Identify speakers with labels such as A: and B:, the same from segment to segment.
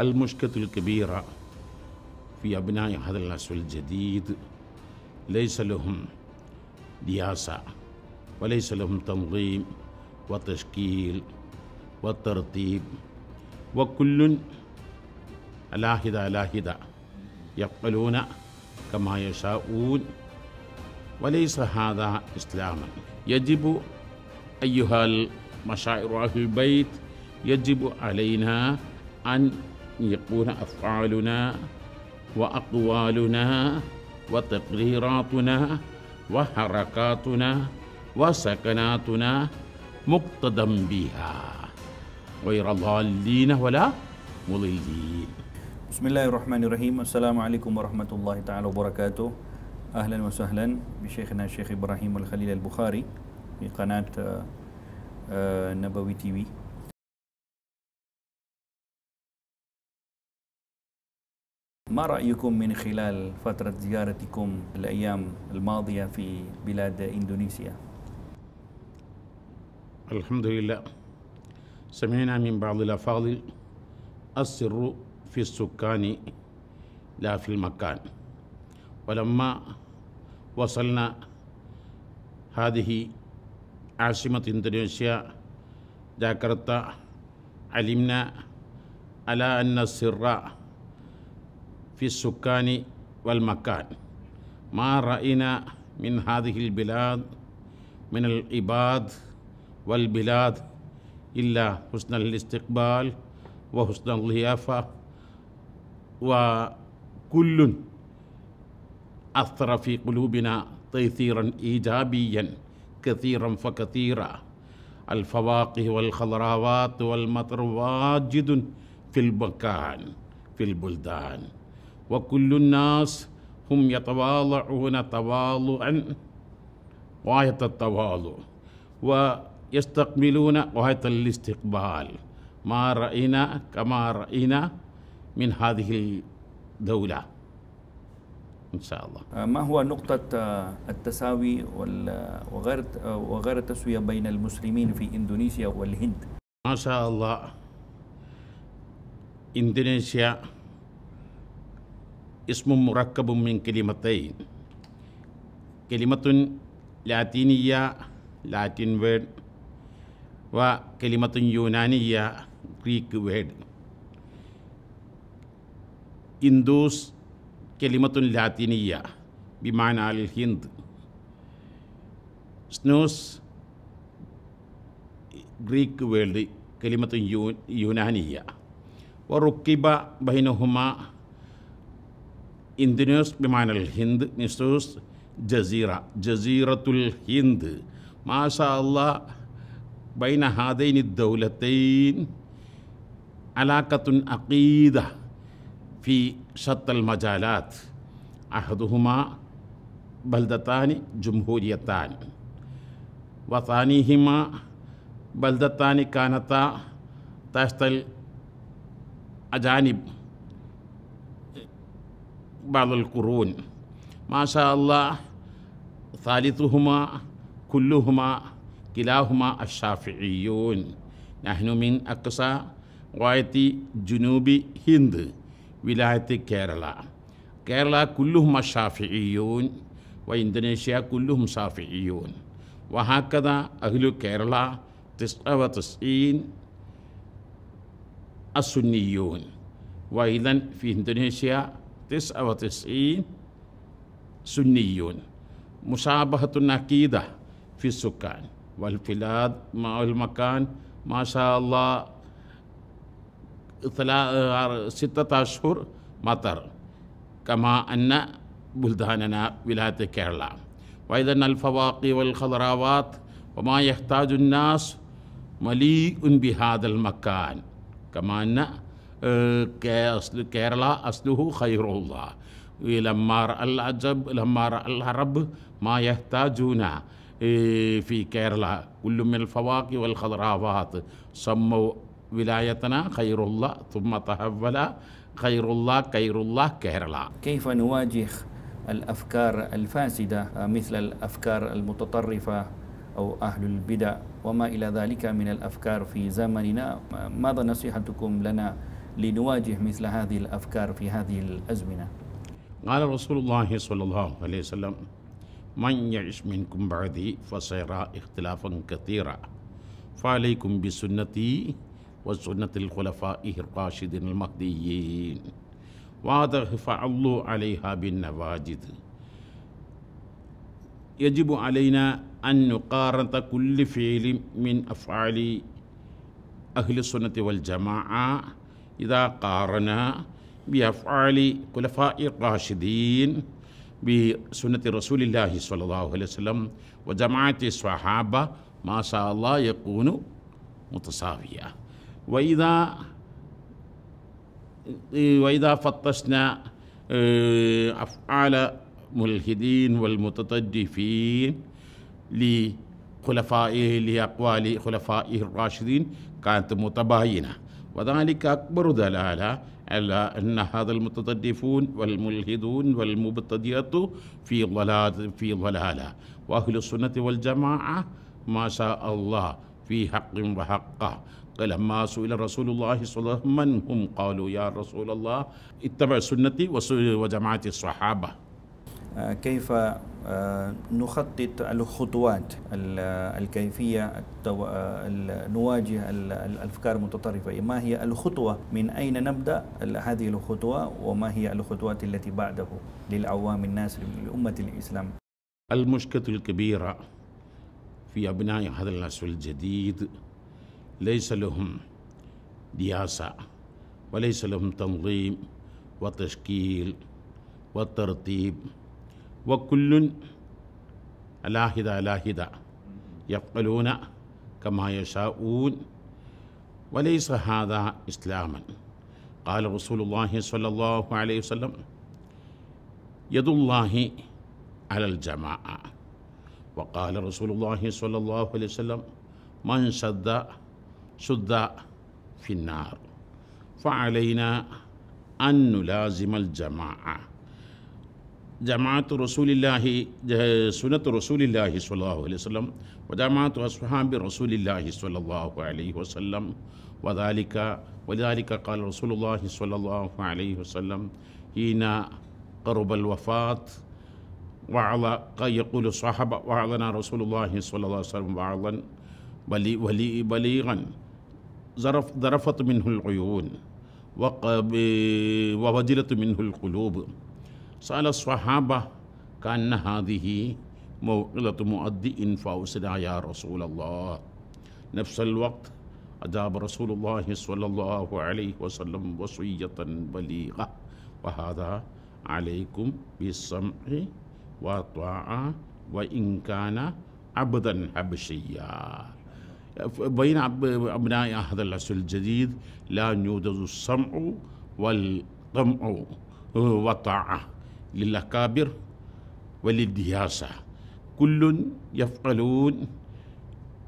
A: المشكلة الكبيرة في أبناء هذا العصر الجديد ليس لهم دياسة وليس لهم تنظيم وتشكيل والترتيب وكل على هدى على هدى يقبلون كما يشاءون وليس هذا إسلاما يجب أيها المشاعر أهل البيت يجب علينا أن يكون أفعالنا وأقوالنا وتقريراتنا وحركاتنا وسكناتنا مقتضى بها غير ضالين ولا
B: مضلين بسم الله الرحمن الرحيم السلام عليكم ورحمة الله تعالى وبركاته أهلا وسهلا بشيخنا الشيخ إبراهيم الخليل البخاري في قناة آه، نبوي تي في ما رأيكم من خلال فترة زيارتكم الأيام الماضية في بلاد إندونيسيا؟
A: الحمد لله سمعنا من بعض الأفاضل السر في السكان لا في المكان ولما وصلنا هذه عاصمة إندونيسيا جاكرتا علمنا على أن السر في السكان والمكان ما رأينا من هذه البلاد من العباد والبلاد إلا حسن الاستقبال وحسن الضيافة وكل أثر في قلوبنا تيثيرا إيجابيا كثيرا فكثيرا الفواقه والخضراوات والمطر واجد في البكان في البلدان وكل الناس هم يتواضعون تواضعا غاية التواضع ويستقبلون غاية الاستقبال ما رأينا كما رأينا من هذه الدولة إن شاء الله
B: ما هو نقطة التساوي وغير وغير التسوية بين المسلمين في إندونيسيا والهند؟
A: ما شاء الله إندونيسيا ഇസ്മും മുറക്കബും മിൻ കെലിമത്തൈ കെലിമത്തുൻ ലാത്തീനിയ ലാറ്റിൻ വേഡ് വ കെലിമത്തുൻ യുനാനിയ ഗ്രീക്ക് വേഡ് ഇന്തൂസ് കെലിമത്തുൻ ലാത്തിനിയ ബിമാൻ അൽ ഹിന്ദ് സ്നൂസ് ഗ്രീക്ക് വേൾഡ് കെലിമത്തുൻ യു യുനാനിയ വ റുക്കിബ ബൈനഹുമ إندونيس بمعنى الهند نسوس جزيرة جزيرة الهند ما شاء الله بين هذين الدولتين علاقة عقيدة في شط المجالات أحدهما بلدتان جمهوريتان وثانيهما بلدتان كانتا تحت الأجانب بعض القرون ما شاء الله ثالثهما كلهما كلاهما الشافعيون نحن من أقصى غاية جنوب هند ولاية كيرلا كيرلا كلهم شافعيون وإندونيسيا كلهم شافعيون وهكذا أهل كيرلا تسعة وتسعين السنيون وإذا في إندونيسيا تسعة وتسعين سنيون مشابهة عقيدة في السكان والبلاد مع المكان ما شاء الله ستة أشهر مطر كما أن بلداننا ولاية كيرلا وإذا الفواقي والخضراوات وما يحتاج الناس مليء بهذا المكان كما أن كيرلا أصله خير الله لما رأى العجب لما رأى العرب ما يحتاجون في كيرلا كل من الفواكه والخضراوات سموا ولايتنا خير الله ثم تحول خير الله خير الله كيرلا كيف نواجه الأفكار
B: الفاسدة مثل الأفكار المتطرفة أو أهل البدع وما إلى ذلك من الأفكار في زمننا ماذا نصيحتكم لنا لنواجه مثل هذه الأفكار في هذه الأزمنة
A: قال رسول الله صلى الله عليه وسلم من يعش منكم بعدي فسيرى اختلافا كثيرا فعليكم بسنتي وسنة الخلفاء الراشدين المهديين وهذا فعلوا عليها بالنواجد يجب علينا أن نقارن كل فعل من أفعال أهل السنة والجماعة إذا قارنا بأفعال خلفاء الراشدين بسنة رسول الله صلى الله عليه وسلم وجماعة الصحابة ما شاء الله يكون متساوية وإذا وإذا فتشنا آه، أفعال ملحدين والمتطرفين لخلفائه لأقوال خلفائه الراشدين كانت متباينه وذلك أكبر دلالة على أن هذا المتطرفون والملحدون والمبتديات في ضلال في ضلالة وأهل السنة والجماعة ما شاء الله في حق وحقه فلما سئل رسول الله صلى الله عليه وسلم من هم قالوا يا رسول الله اتبع سنتي وجماعة الصحابة آه، كيف آه، نخطط الخطوات آه، الكيفية
B: نواجه الأفكار المتطرفة إيه، ما هي الخطوة من أين نبدأ هذه الخطوة وما هي الخطوات التي بعده للعوام الناس لأمة الإسلام
A: المشكلة الكبيرة في أبناء هذا العصر الجديد ليس لهم دياسة وليس لهم تنظيم وتشكيل والترتيب وكل لاهدا لاهدا يفعلون كما يشاءون وليس هذا إسلاما قال رسول الله صلى الله عليه وسلم يد الله على الجماعة وقال رسول الله صلى الله عليه وسلم من شد شد في النار فعلينا أن نلازم الجماعة جماعة رسول الله سنة رسول الله صلى الله عليه وسلم وجماعة أصحاب رسول الله صلى الله عليه وسلم وذلك ولذلك قال رسول الله صلى الله عليه وسلم حين قرب الوفاة وعلى يقول الصحابة وعلنا رسول الله صلى الله عليه وسلم وعلا بلي ولي بليغا ظرف ظرفت منه العيون وقب ووجلت منه القلوب سأل الصحابة كأن هذه موعظة مؤدئ فأوسنا يا رسول الله نفس الوقت أجاب رسول الله صلى الله عليه وسلم وصية بليغة وهذا عليكم بالسمع والطاعة وإن كان عبدا حبشيا بين أبناء هذا العصر الجديد لا يوجد السمع والطمع والطاعة للأكابر وللدياسة كل يفعلون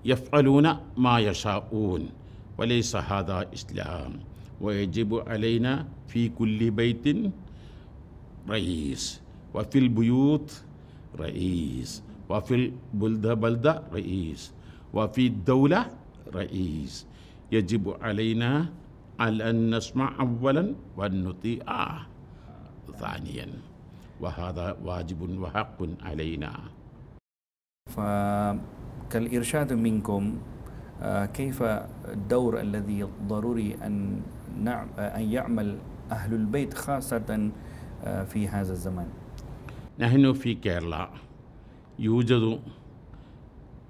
A: يفعلون ما يشاءون وليس هذا إسلام ويجب علينا في كل بيت رئيس وفي البيوت رئيس وفي البلدة بلدة رئيس وفي الدولة رئيس يجب علينا أن نسمع أولا وأن نطيع ثانيا وهذا واجب وحق علينا
B: فكالإرشاد منكم آه، كيف الدور الذي ضروري أن نعم آه، أن يعمل أهل البيت خاصة آه، في هذا الزمان
A: نحن في كيرلا يوجد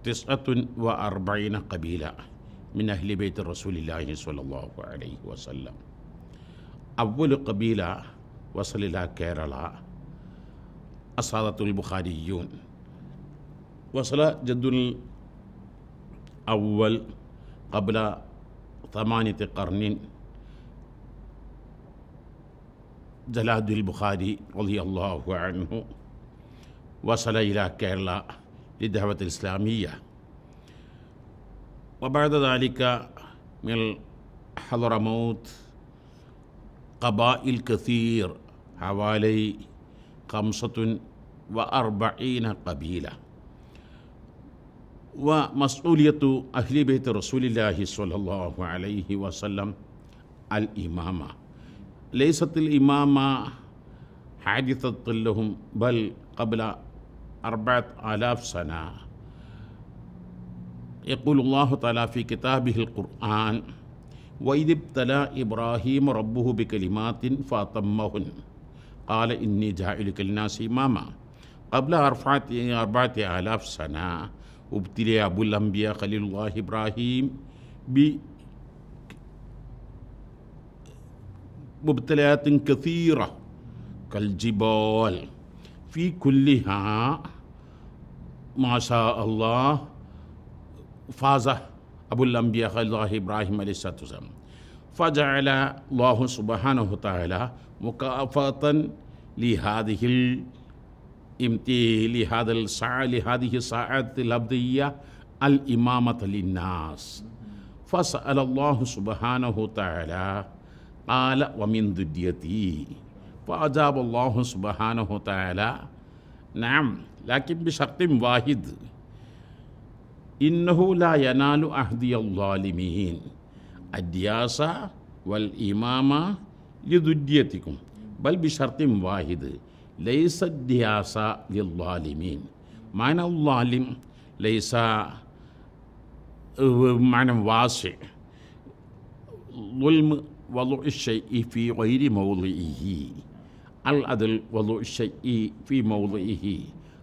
A: تسعة وأربعين قبيلة من أهل بيت رسول الله صلى الله عليه وسلم أول قبيلة وصل إلى كيرلا أصالة البخاريون وصل جد الأول قبل ثمانية قرن جلاد البخاري رضي الله عنه وصل إلى كيرلا للدعوة الإسلامية وبعد ذلك من حضرموت قبائل كثير حوالي خمسة وأربعين قبيلة ومسؤولية أهل بيت رسول الله صلى الله عليه وسلم الإمامة ليست الإمامة حادثة لهم بل قبل أربعة آلاف سنة يقول الله تعالى في كتابه القرآن وإذ ابتلى إبراهيم ربه بكلمات فأتمهن قال إني جاعلك الناس إماما قبل أربعة أربعة آلاف سنة ابتلي أبو الأنبياء خليل الله إبراهيم ب مبتليات كثيرة كالجبال في كلها ما شاء الله فاز أبو الأنبياء خليل الله إبراهيم عليه الصلاة والسلام فجعل الله سبحانه وتعالى مكافأة لهذه امتي لهذا الساعة لهذه الساعة الأبدية الإمامة للناس فسأل الله سبحانه وتعالى قال ومن ضديتي فأجاب الله سبحانه وتعالى نعم لكن بشرط واحد إنه لا ينال أهدي الظالمين الدياسة والإمامة لذديتكم بل بشرط واحد ليس الدياسة للظالمين معنى الظالم ليس معنى واسع ظلم وضع الشيء في غير موضعه العدل وضع الشيء في موضعه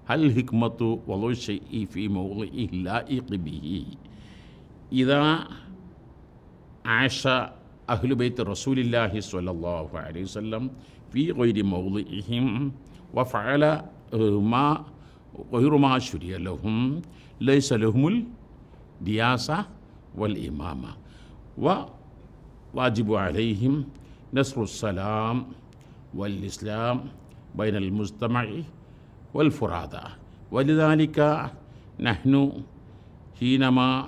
A: هل حكمة وضع الشيء في موضعه لائق به إذا عاش أهل بيت رسول الله صلى الله عليه وسلم في غير موضعهم وفعل آه، ما غير ما شري لهم ليس لهم الدياسة والإمامة وواجب عليهم نصر السلام والإسلام بين المجتمع والفرادى ولذلك نحن حينما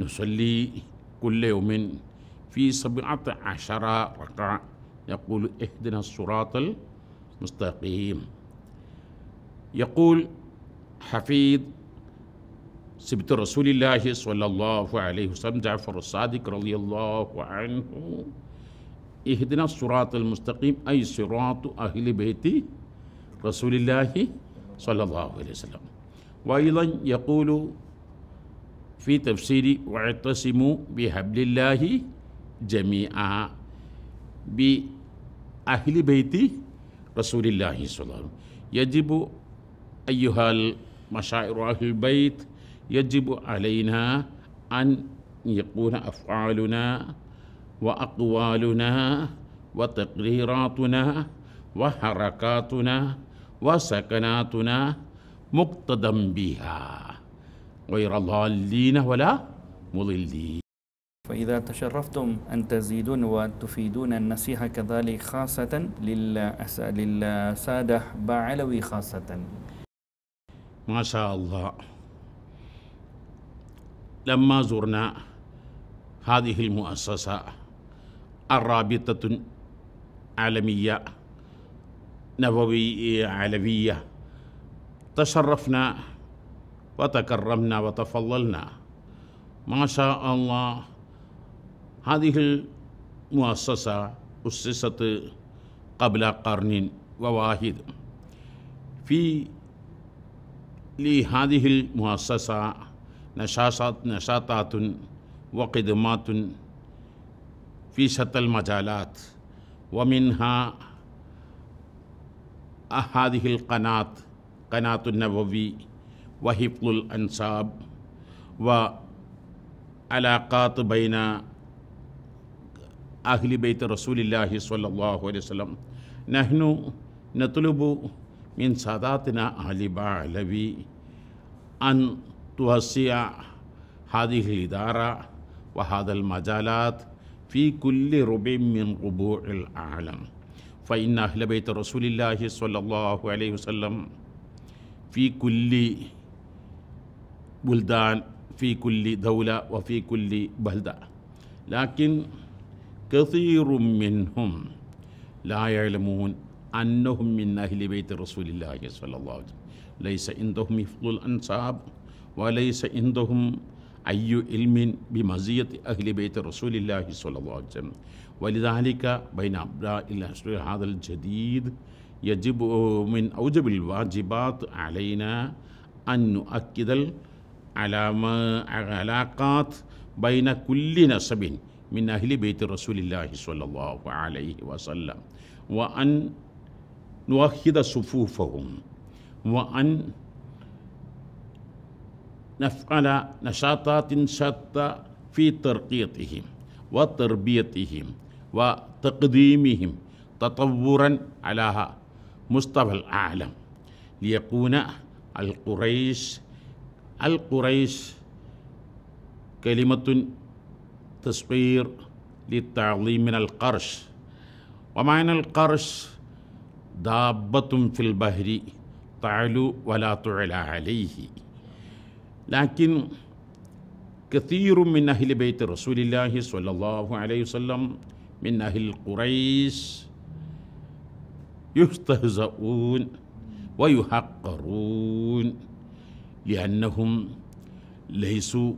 A: نصلي كل يوم في سبعة عشر ركعة يقول اهدنا الصراط المستقيم يقول حفيد سبت رسول الله صلى الله عليه وسلم جعفر الصادق رضي الله عنه اهدنا الصراط المستقيم أي صراط أهل بيت رسول الله صلى الله عليه وسلم وأيضا يقول في تفسير واعتصموا بحبل الله جميعا بأهل بيت رسول الله صلى الله عليه وسلم يجب أيها المشاعر أهل البيت يجب علينا أن يكون أفعالنا وأقوالنا وتقريراتنا وحركاتنا وسكناتنا مقتدم بها غير ضالين ولا مضلين
B: فإذا تشرفتم أن تزيدون وتفيدون النصيحة كذلك خاصة للسادة باعلوي خاصة
A: ما شاء الله لما زرنا هذه المؤسسة الرابطة عالمية نبوي علوية تشرفنا وتكرمنا وتفضلنا ما شاء الله هذه المؤسسة أسست قبل قرن وواحد في لهذه المؤسسة نشاطات نشاطات وقدمات في شتى المجالات ومنها هذه القناة قناة النبوي وحفظ الأنساب وعلاقات بين أهل بيت رسول الله صلى الله عليه وسلم نحن نطلب من ساداتنا أهل بعلبي أن توسيع هذه الإدارة وهذا المجالات في كل ربع من ربوع العالم فإن أهل بيت رسول الله صلى الله عليه وسلم في كل بلدان في كل دولة وفي كل بلدة لكن كثير منهم لا يعلمون أنهم من أهل بيت رسول الله صلى الله عليه وسلم ليس عندهم مفضل الأنصاب وليس عندهم أي علم بمزية أهل بيت رسول الله صلى الله عليه وسلم ولذلك بين أبناء العصر هذا الجديد يجب من أوجب الواجبات علينا أن نؤكد على علاقات بين كل نسب من أهل بيت رسول الله صلى الله عليه وسلم وأن نوحد صفوفهم وأن نفعل نشاطات شتى في ترقيتهم وتربيتهم وتقديمهم تطورا على مستوى العالم ليكون القريش القريش كلمة التصوير للتعظيم من القرش ومعنى القرش دابة في البحر تعلو ولا تعلى عليه لكن كثير من أهل بيت رسول الله صلى الله عليه وسلم من أهل قريش يستهزئون ويحقرون لأنهم ليسوا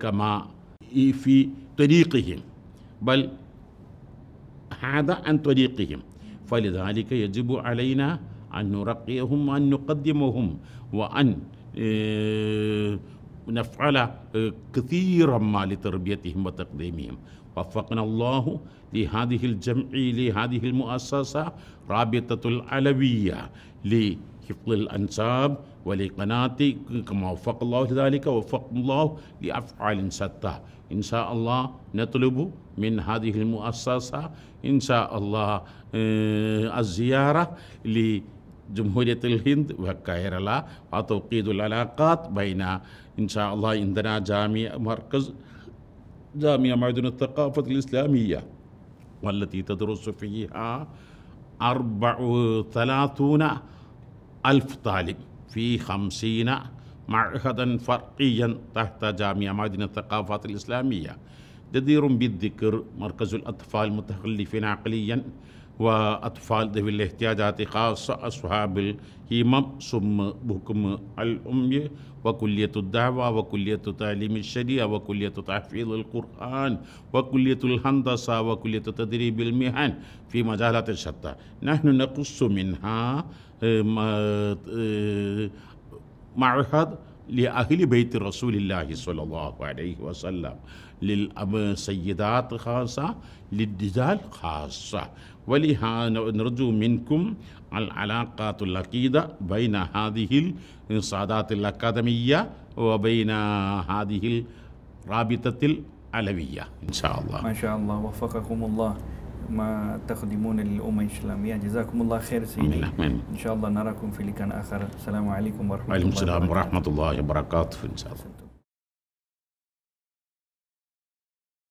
A: كما في طريقهم بل هذا عن طريقهم فلذلك يجب علينا أن نرقيهم وأن نقدمهم وأن آه، نفعل آه، كثيرا ما لتربيتهم وتقديمهم وفقنا الله لهذه الجمع لهذه المؤسسة رابطة العلوية ل حفظ الأنساب ولقناتي كما وفق الله لذلك وفق الله لأفعال ستة إن شاء الله نطلب من هذه المؤسسة إن شاء الله آه، الزيارة جمهورية الهند وكايرلا وتوقيت العلاقات بين إن شاء الله عندنا جامع مركز جامعة معدن الثقافة الإسلامية والتي تدرس فيها أربع ثلاثون ألف طالب في خمسين معهدا فرعيا تحت جامعة مدينة الثقافات الإسلامية جدير بالذكر مركز الأطفال المتخلفين عقليا وأطفال ذوي الاحتياجات خاصة أصحاب الهمم ثم بكم الأمية وكلية الدعوة وكلية تعليم الشريعة وكلية تحفيظ القرآن وكلية الهندسة وكلية تدريب المهن في مجالات شتى نحن نقص منها آه، آه، معهد لأهل بيت رسول الله صلى الله عليه وسلم للسيدات خاصة للدجال خاصة ولها نرجو منكم العلاقات اللقيدة بين هذه الصادات الأكاديمية وبين هذه الرابطة العلوية إن شاء الله ما
B: شاء الله وفقكم الله ما تخدمون للأمة الإسلامية جزاكم الله خير سيدي أمين إن شاء الله نراكم في لقاء آخر السلام عليكم ورحمة الله وبركاته السلام
A: ورحمة الله وبركاته إن شاء الله